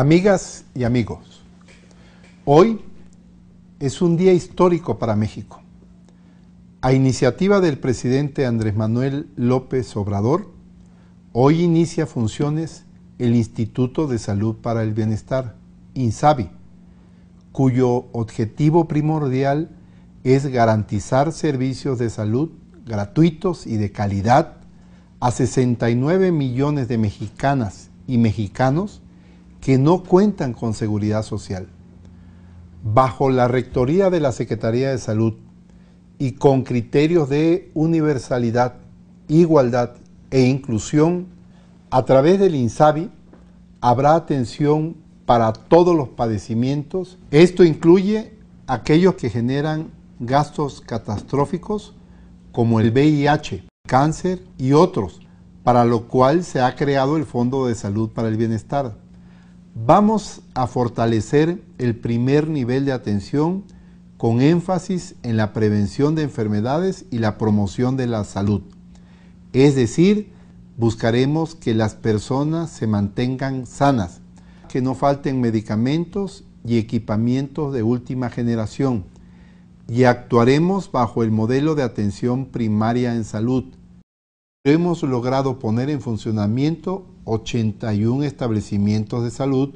Amigas y amigos, hoy es un día histórico para México. A iniciativa del presidente Andrés Manuel López Obrador, hoy inicia funciones el Instituto de Salud para el Bienestar, INSABI, cuyo objetivo primordial es garantizar servicios de salud gratuitos y de calidad a 69 millones de mexicanas y mexicanos que no cuentan con seguridad social. Bajo la rectoría de la Secretaría de Salud y con criterios de universalidad, igualdad e inclusión, a través del INSABI habrá atención para todos los padecimientos. Esto incluye aquellos que generan gastos catastróficos como el VIH, cáncer y otros, para lo cual se ha creado el Fondo de Salud para el Bienestar. Vamos a fortalecer el primer nivel de atención con énfasis en la prevención de enfermedades y la promoción de la salud. Es decir, buscaremos que las personas se mantengan sanas, que no falten medicamentos y equipamientos de última generación, y actuaremos bajo el modelo de atención primaria en salud, hemos logrado poner en funcionamiento 81 establecimientos de salud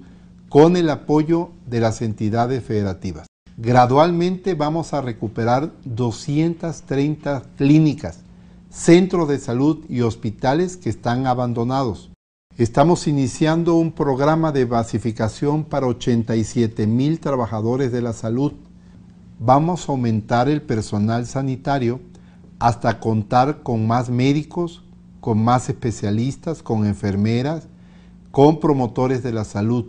con el apoyo de las entidades federativas. Gradualmente vamos a recuperar 230 clínicas, centros de salud y hospitales que están abandonados. Estamos iniciando un programa de basificación para 87 mil trabajadores de la salud. Vamos a aumentar el personal sanitario hasta contar con más médicos, con más especialistas, con enfermeras, con promotores de la salud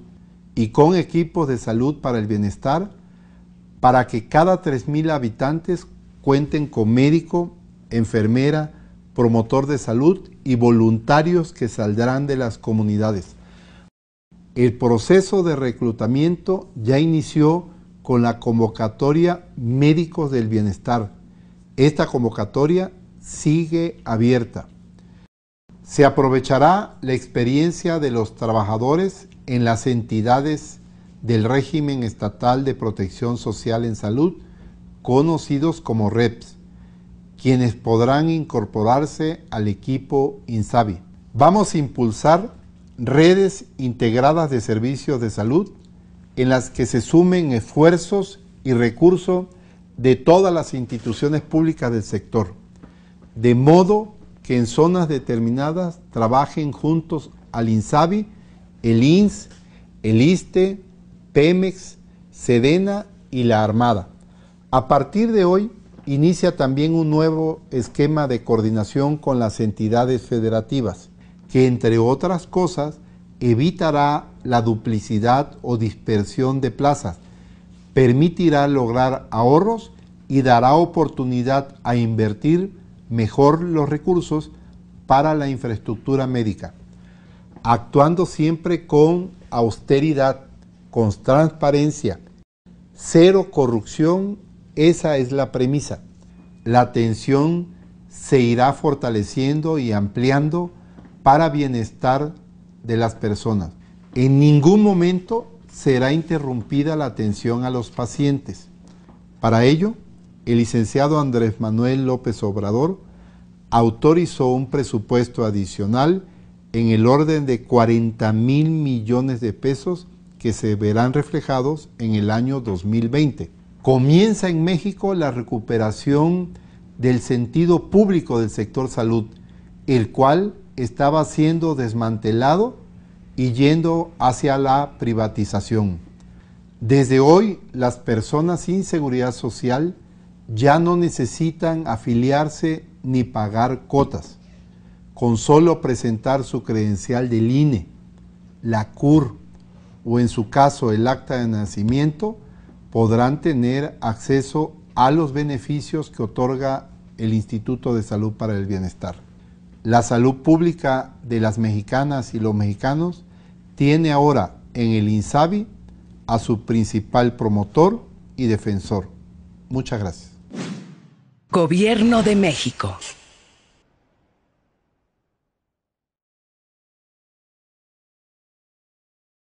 y con equipos de salud para el bienestar, para que cada 3.000 habitantes cuenten con médico, enfermera, promotor de salud y voluntarios que saldrán de las comunidades. El proceso de reclutamiento ya inició con la convocatoria Médicos del Bienestar, esta convocatoria sigue abierta. Se aprovechará la experiencia de los trabajadores en las entidades del régimen estatal de protección social en salud, conocidos como REPS, quienes podrán incorporarse al equipo INSABI. Vamos a impulsar redes integradas de servicios de salud en las que se sumen esfuerzos y recursos de todas las instituciones públicas del sector, de modo que en zonas determinadas trabajen juntos al INSABI, el INS, el ISTE, Pemex, Sedena y la Armada. A partir de hoy inicia también un nuevo esquema de coordinación con las entidades federativas, que entre otras cosas evitará la duplicidad o dispersión de plazas, permitirá lograr ahorros y dará oportunidad a invertir mejor los recursos para la infraestructura médica, actuando siempre con austeridad, con transparencia, cero corrupción, esa es la premisa. La atención se irá fortaleciendo y ampliando para bienestar de las personas. En ningún momento será interrumpida la atención a los pacientes. Para ello, el licenciado Andrés Manuel López Obrador autorizó un presupuesto adicional en el orden de 40 mil millones de pesos que se verán reflejados en el año 2020. Comienza en México la recuperación del sentido público del sector salud, el cual estaba siendo desmantelado y yendo hacia la privatización. Desde hoy, las personas sin seguridad social ya no necesitan afiliarse ni pagar cotas. Con solo presentar su credencial del INE, la CUR o en su caso el acta de nacimiento, podrán tener acceso a los beneficios que otorga el Instituto de Salud para el Bienestar. La salud pública de las mexicanas y los mexicanos tiene ahora en el INSABI a su principal promotor y defensor. Muchas gracias. Gobierno de México.